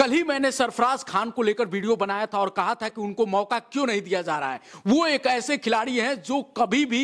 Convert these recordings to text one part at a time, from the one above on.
कल ही मैंने सरफराज खान को लेकर वीडियो बनाया था और कहा था कि उनको मौका क्यों नहीं दिया जा रहा है वो एक ऐसे खिलाड़ी हैं जो कभी भी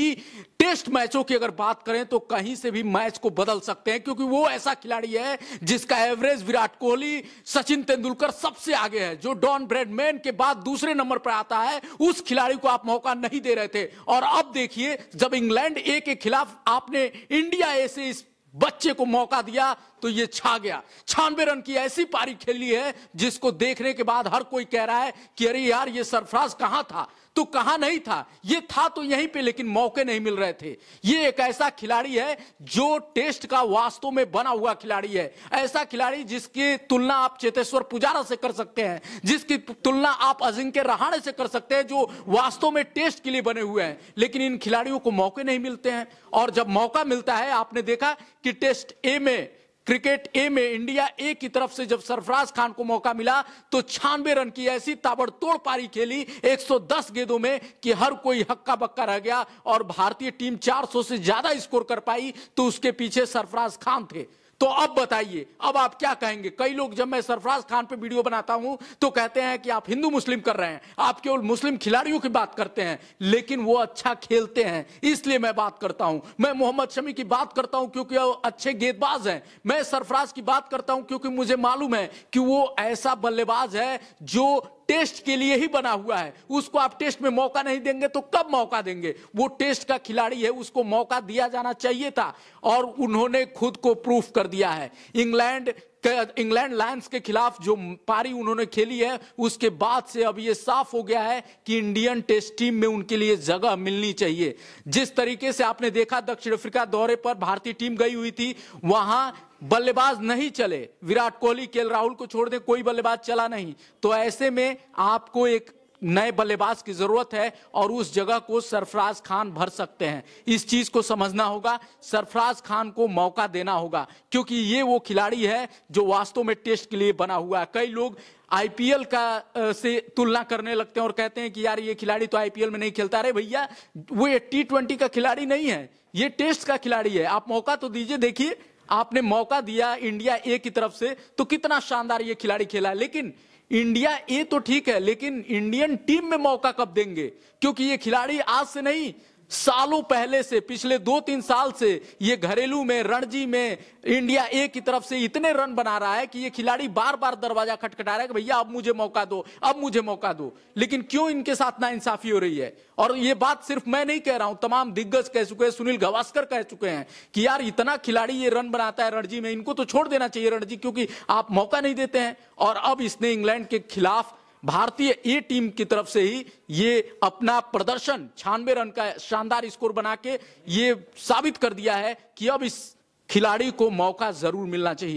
टेस्ट मैचों की अगर बात करें तो कहीं से भी मैच को बदल सकते हैं क्योंकि वो ऐसा खिलाड़ी है जिसका एवरेज विराट कोहली सचिन तेंदुलकर सबसे आगे है जो डॉन ब्रेडमैन के बाद दूसरे नंबर पर आता है उस खिलाड़ी को आप मौका नहीं दे रहे थे और अब देखिए जब इंग्लैंड ए के खिलाफ आपने इंडिया ए से इस बच्चे को मौका दिया तो ये छा गया छानबे रन की ऐसी पारी खेली है जिसको देखने के बाद हर कोई कह रहा है कि अरे यार ये सरफराज कहां था तो कहा नहीं था ये था तो यहीं पे लेकिन मौके नहीं मिल रहे थे ये एक ऐसा खिलाड़ी है जो टेस्ट का वास्तव में बना हुआ खिलाड़ी है ऐसा खिलाड़ी जिसकी तुलना आप चेतेश्वर पुजारा से कर सकते हैं जिसकी तुलना आप अजिंक्य रहाणे से कर सकते हैं जो वास्तव में टेस्ट के लिए बने हुए हैं लेकिन इन खिलाड़ियों को मौके नहीं मिलते हैं और जब मौका मिलता है आपने देखा कि टेस्ट ए में क्रिकेट ए में इंडिया ए की तरफ से जब सरफराज खान को मौका मिला तो छानबे रन की ऐसी ताबड़तोड़ पारी खेली 110 गेंदों में कि हर कोई हक्का बक्का रह गया और भारतीय टीम 400 से ज्यादा स्कोर कर पाई तो उसके पीछे सरफराज खान थे तो अब बताइए अब आप क्या कहेंगे कई लोग जब मैं सरफराज खान पे वीडियो बनाता हूं तो कहते हैं कि आप हिंदू मुस्लिम कर रहे हैं आप केवल मुस्लिम खिलाड़ियों की बात करते हैं लेकिन वो अच्छा खेलते हैं इसलिए मैं बात करता हूं मैं मोहम्मद शमी की बात करता हूं क्योंकि वो अच्छे गेंदबाज हैं मैं सरफराज की बात करता हूं क्योंकि मुझे मालूम है कि वो ऐसा बल्लेबाज है जो टेस्ट के लिए ही बना हुआ है उसको आप टेस्ट में मौका नहीं देंगे तो कब मौका देंगे वो टेस्ट का खिलाड़ी है उसको मौका दिया जाना चाहिए था और उन्होंने खुद को प्रूफ कर दिया है इंग्लैंड इंग्लैंड लायंस के खिलाफ जो पारी उन्होंने खेली है उसके बाद से अब ये साफ हो गया है कि इंडियन टेस्ट टीम में उनके लिए जगह मिलनी चाहिए जिस तरीके से आपने देखा दक्षिण अफ्रीका दौरे पर भारतीय टीम गई हुई थी वहां बल्लेबाज नहीं चले विराट कोहली के राहुल को छोड़ दे कोई बल्लेबाज चला नहीं तो ऐसे में आपको एक नए बल्लेबाज की ज़रूरत है और उस जगह को सरफराज खान भर सकते हैं इस चीज़ को समझना होगा सरफराज खान को मौका देना होगा क्योंकि ये वो खिलाड़ी है जो वास्तव में टेस्ट के लिए बना हुआ है कई लोग आईपीएल का से तुलना करने लगते हैं और कहते हैं कि यार ये खिलाड़ी तो आईपीएल में नहीं खेलता रहे भैया वो ये टी ट्वेंटी का खिलाड़ी नहीं है ये टेस्ट का खिलाड़ी है आप मौका तो दीजिए देखिए आपने मौका दिया इंडिया ए की तरफ से तो कितना शानदार ये खिलाड़ी खेला है लेकिन इंडिया ए तो ठीक है लेकिन इंडियन टीम में मौका कब देंगे क्योंकि ये खिलाड़ी आज से नहीं सालों पहले से पिछले दो तीन साल से ये घरेलू में रणजी में इंडिया ए की तरफ से इतने रन बना रहा है कि ये खिलाड़ी बार बार दरवाजा खटखटा रहा है कि भैया अब मुझे मौका दो अब मुझे मौका दो लेकिन क्यों इनके साथ ना इंसाफी हो रही है और ये बात सिर्फ मैं नहीं कह रहा हूं तमाम दिग्गज कह चुके हैं सुनील गवास्कर कह चुके हैं कि यार इतना खिलाड़ी ये रन बनाता है रणजी में इनको तो छोड़ देना चाहिए रणजी क्योंकि आप मौका नहीं देते हैं और अब इसने इंग्लैंड के खिलाफ भारतीय ए टीम की तरफ से ही ये अपना प्रदर्शन छियानवे रन का शानदार स्कोर बना के ये साबित कर दिया है कि अब इस खिलाड़ी को मौका जरूर मिलना चाहिए